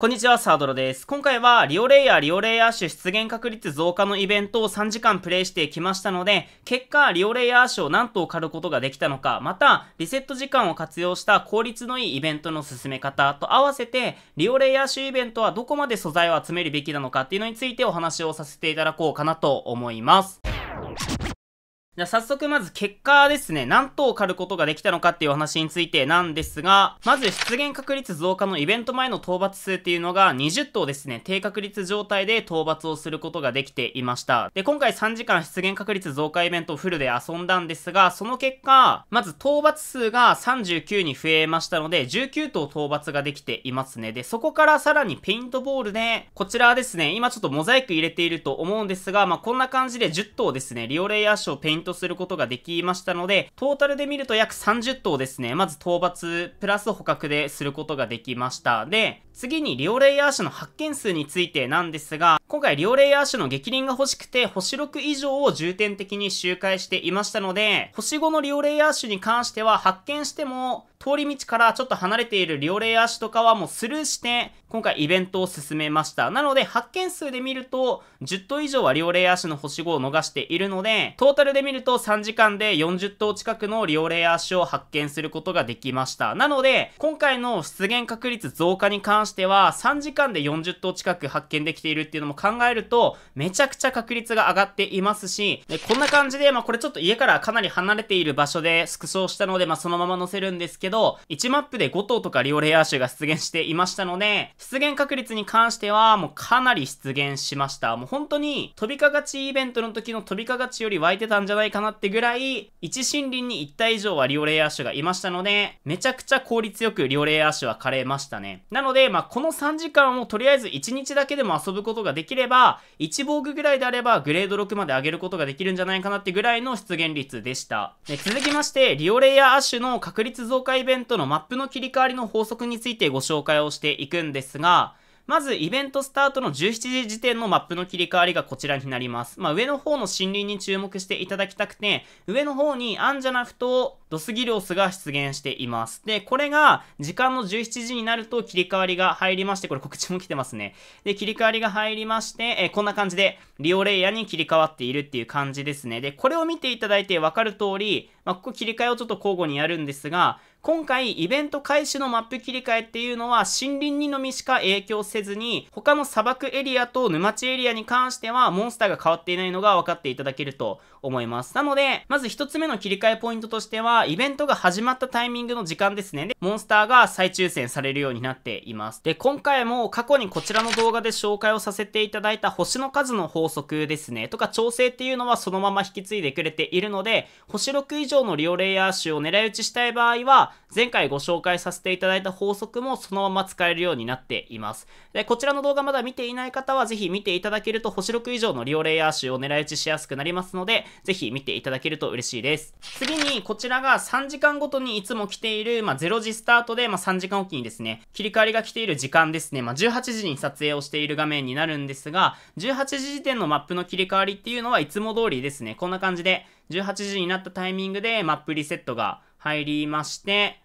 こんにちは、サードロです。今回は、リオレイヤー、リオレイヤー種出現確率増加のイベントを3時間プレイしてきましたので、結果、リオレイヤー種を何頭狩ることができたのか、また、リセット時間を活用した効率のいいイベントの進め方と合わせて、リオレイヤー種イベントはどこまで素材を集めるべきなのかっていうのについてお話をさせていただこうかなと思います。じゃあ早速まず結果ですね、何頭狩ることができたのかっていう話についてなんですが、まず出現確率増加のイベント前の討伐数っていうのが20頭ですね、低確率状態で討伐をすることができていました。で、今回3時間出現確率増加イベントをフルで遊んだんですが、その結果、まず討伐数が39に増えましたので、19頭討伐ができていますね。で、そこからさらにペイントボールで、こちらですね、今ちょっとモザイク入れていると思うんですが、まあ、こんな感じで10頭ですね、リオレイヤー賞ペイントトすることができましたので、トータルで見ると約30頭ですね、まず討伐プラス捕獲ですることができました。で、次にリオレイアーシュの発見数についてなんですが、今回両レイヤー種の逆鱗が欲しくて星6以上を重点的に周回していましたので、星5の両レイヤー種に関しては発見しても通り道からちょっと離れている両レイヤー種とかはもうスルーして今回イベントを進めました。なので発見数で見ると10頭以上は両レイヤー種の星5を逃しているので、トータルで見ると3時間で40頭近くの両レイヤー種を発見することができました。なので今回の出現確率増加に関しては3時間で40頭近く発見できているっていうのも考えると、めちゃくちゃ確率が上がっていますし、で、こんな感じで、まあ、これちょっと家からかなり離れている場所でスクショしたので、まあ、そのまま載せるんですけど、1マップで5頭とかリオレア種が出現していましたので、出現確率に関しては、もうかなり出現しました。もう本当に、飛びかがちイベントの時の飛びかがちより湧いてたんじゃないかなってぐらい、1森林に1体以上はリオレア種がいましたので、めちゃくちゃ効率よくリオレア種は枯れましたね。なので、まあ、この3時間をとりあえず1日だけでも遊ぶことができきれば、1防具ぐらいであれば、グレード6まで上げることができるんじゃないかなってぐらいの出現率でした。で続きまして、リオレイヤーアッシュの確率増加イベントのマップの切り替わりの法則についてご紹介をしていくんですが、まず、イベントスタートの17時時点のマップの切り替わりがこちらになります。まあ、上の方の森林に注目していただきたくて、上の方にアンジャナフとドスギリオスが出現しています。で、これが時間の17時になると切り替わりが入りまして、これ告知も来てますね。で、切り替わりが入りまして、えこんな感じでリオレイヤに切り替わっているっていう感じですね。で、これを見ていただいてわかる通り、まあ、ここ切り替えをちょっと交互にやるんですが、今回、イベント開始のマップ切り替えっていうのは、森林にのみしか影響せずに、他の砂漠エリアと沼地エリアに関しては、モンスターが変わっていないのが分かっていただけると思います。なので、まず一つ目の切り替えポイントとしては、イベントが始まったタイミングの時間ですね。で、モンスターが再抽選されるようになっています。で、今回も過去にこちらの動画で紹介をさせていただいた星の数の法則ですね、とか調整っていうのはそのまま引き継いでくれているので、星6以上のリオレイヤー集を狙い撃ちしたい場合は、前回ご紹介させていただいた法則もそのまま使えるようになっています。で、こちらの動画まだ見ていない方はぜひ見ていただけると星6以上のリオレイヤー集を狙い撃ちしやすくなりますので、ぜひ見ていただけると嬉しいです。次に、こちらが3時間ごとにいつも来ている、まあ、0時スタートで、まあ、3時間おきにですね、切り替わりが来ている時間ですね、まあ、18時に撮影をしている画面になるんですが、18時時点のマップの切り替わりっていうのはいつも通りですね、こんな感じで、18時になったタイミングでマップリセットが入りまして、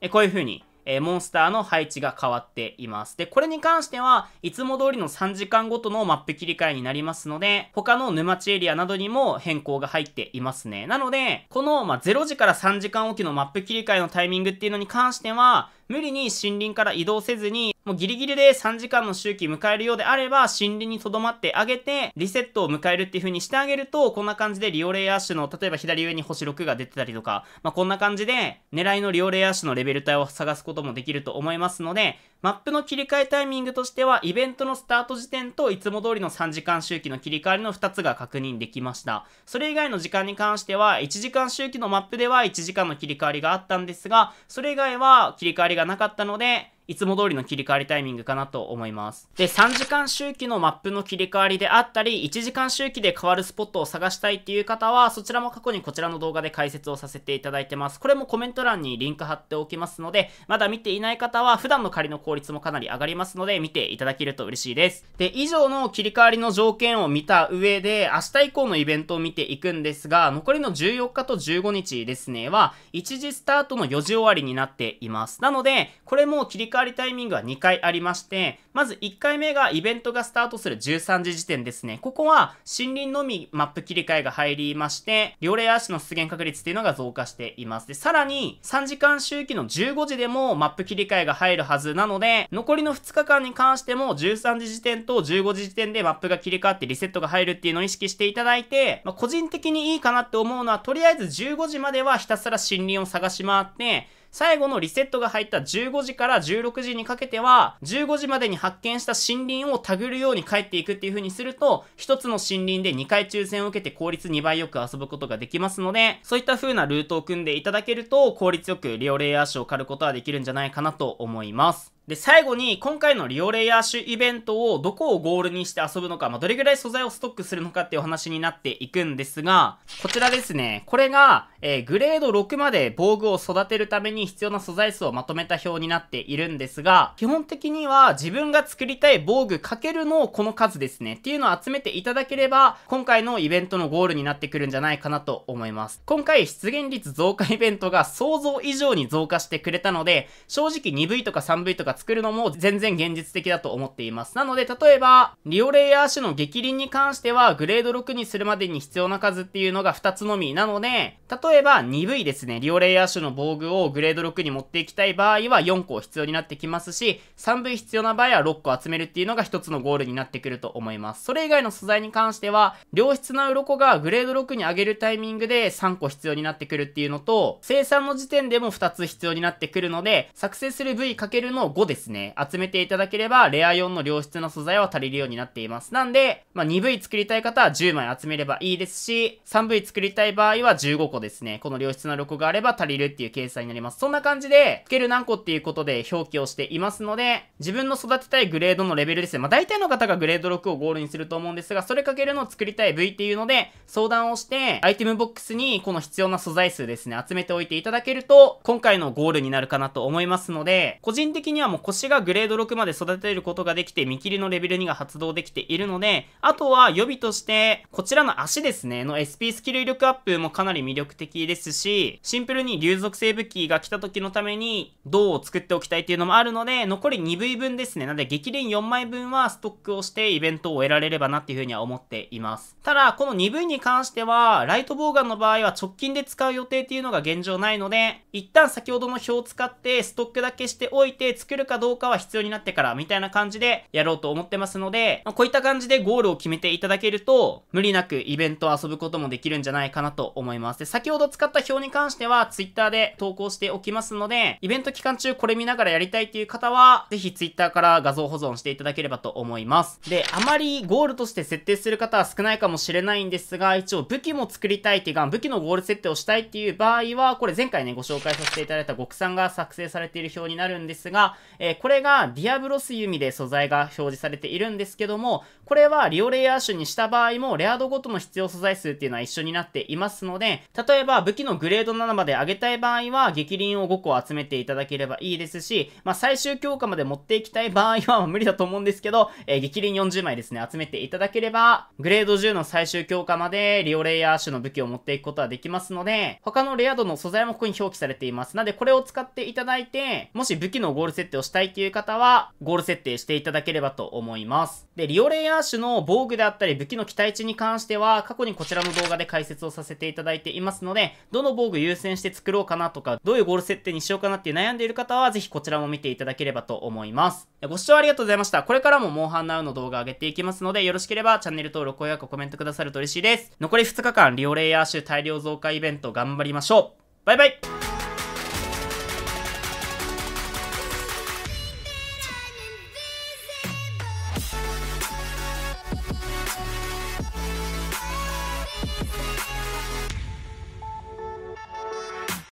え、こういう風にえー、モンスターの配置が変わっています。で、これに関しては、いつも通りの3時間ごとのマップ切り替えになりますので、他の沼地エリアなどにも変更が入っていますね。なので、この、まあ、0時から3時間おきのマップ切り替えのタイミングっていうのに関しては、無理に森林から移動せずにもうギリギリで3時間の周期迎えるようであれば、森林に留まってあげて、リセットを迎えるっていう風にしてあげると、こんな感じでリオレイアッシュの、例えば左上に星6が出てたりとか、まあ、こんな感じで、狙いのリオレイアッシュのレベル帯を探すこともできると思いますので、マップの切り替えタイミングとしては、イベントのスタート時点といつも通りの3時間周期の切り替わりの2つが確認できました。それ以外の時間に関しては、1時間周期のマップでは1時間の切り替わりがあったんですが、それ以外は切り替わりがなかったので、いつも通りの切り替わりタイミングかなと思います。で、3時間周期のマップの切り替わりであったり、1時間周期で変わるスポットを探したいっていう方は、そちらも過去にこちらの動画で解説をさせていただいてます。これもコメント欄にリンク貼っておきますので、まだ見ていない方は、普段の仮の講効率もかなり上がりますので、見ていただけると嬉しいです。で、以上の切り替わりの条件を見た上で、明日以降のイベントを見ていくんですが、残りの14日と15日ですね、は、1時スタートの4時終わりになっています。なので、これも切り替わりタイミングは2回ありまして、まず1回目がイベントがスタートする13時時点ですね。ここは森林のみマップ切り替えが入りまして、両霊足の出現確率っていうのが増加しています。で、さらに3時間周期の15時でもマップ切り替えが入るはずなので、で、残りの2日間に関しても13時時点と15時時点でマップが切り替わってリセットが入るっていうのを意識していただいて、まあ、個人的にいいかなって思うのは、とりあえず15時まではひたすら森林を探し回って、最後のリセットが入った15時から16時にかけては、15時までに発見した森林をたぐるように帰っていくっていう風にすると、一つの森林で2回抽選を受けて効率2倍よく遊ぶことができますので、そういった風なルートを組んでいただけると、効率よくリオレイアーシュを狩ることはできるんじゃないかなと思います。で、最後に今回のリオレイヤーシュイベントをどこをゴールにして遊ぶのか、まあ、どれぐらい素材をストックするのかっていう話になっていくんですが、こちらですね、これが、えー、グレード6まで防具を育てるために必要な素材数をまとめた表になっているんですが、基本的には自分が作りたい防具かけるのをこの数ですね、っていうのを集めていただければ、今回のイベントのゴールになってくるんじゃないかなと思います。今回出現率増加イベントが想像以上に増加してくれたので、正直 2V とか 3V とかか作るのも全然現実的だと思っています。なので、例えば、リオレイアー種の激鱗に関しては、グレード6にするまでに必要な数っていうのが2つのみ。なので、例えば 2V ですね、リオレイアー種の防具をグレード6に持っていきたい場合は4個必要になってきますし、3V 必要な場合は6個集めるっていうのが1つのゴールになってくると思います。それ以外の素材に関しては、良質な鱗がグレード6に上げるタイミングで3個必要になってくるっていうのと、生産の時点でも2つ必要になってくるので、作成する V× の5 5ですね、集めていただければ、レア4の良質な素材は足りるようになっています。なんで、まあ、2V 作りたい方は10枚集めればいいですし、3V 作りたい場合は15個ですね、この良質な6個があれば足りるっていう計算になります。そんな感じで、つける何個っていうことで表記をしていますので、自分の育てたいグレードのレベルですね、まあ、大体の方がグレード6をゴールにすると思うんですが、それかけるのを作りたい V っていうので、相談をして、アイテムボックスにこの必要な素材数ですね、集めておいていただけると、今回のゴールになるかなと思いますので、個人的にはも腰がグレード6まで育てることができて、見切りのレベル2が発動できているので、あとは予備として、こちらの足ですね、の SP スキル威力アップもかなり魅力的ですし、シンプルに流属性武器が来た時のために、銅を作っておきたいっていうのもあるので、残り2部分ですね。なので、激練4枚分はストックをしてイベントを終えられればなっていうふうには思っています。ただ、この 2V に関しては、ライトボウガンの場合は直近で使う予定っていうのが現状ないので、一旦先ほどの表を使ってストックだけしておいて作るるかどうかは必要になってからみたいな感じでやろうと思ってますので、まあ、こういった感じでゴールを決めていただけると、無理なくイベントを遊ぶこともできるんじゃないかなと思います。で、先ほど使った表に関しては Twitter で投稿しておきますので、イベント期間中これ見ながらやりたいという方は、ぜひ Twitter から画像保存していただければと思います。で、あまりゴールとして設定する方は少ないかもしれないんですが、一応武器も作りたいっていうか、武器のゴール設定をしたいっていう場合は、これ前回ね、ご紹介させていただいた極さんが作成されている表になるんですが、えー、これがディアブロス弓で素材が表示されているんですけども、これはリオレイヤー種にした場合も、レア度ごとの必要素材数っていうのは一緒になっていますので、例えば武器のグレード7まで上げたい場合は、激輪を5個集めていただければいいですし、まあ、最終強化まで持っていきたい場合は無理だと思うんですけど、えー、激輪40枚ですね、集めていただければ、グレード10の最終強化までリオレイヤー種の武器を持っていくことはできますので、他のレア度の素材もここに表記されています。なので、これを使っていただいて、もし武器のゴール設定ををしたいという方は、ゴール設定していただければと思います。で、リオレイアーシュの防具であったり武器の期待値に関しては、過去にこちらの動画で解説をさせていただいていますので、どの防具優先して作ろうかなとか、どういうゴール設定にしようかなっていう悩んでいる方は、ぜひこちらも見ていただければと思います。ご視聴ありがとうございました。これからもモンハンナウの動画上げていきますので、よろしければチャンネル登録、高評価、コメントくださると嬉しいです。残り2日間、リオレイアーシュ大量増加イベント頑張りましょうバイバイ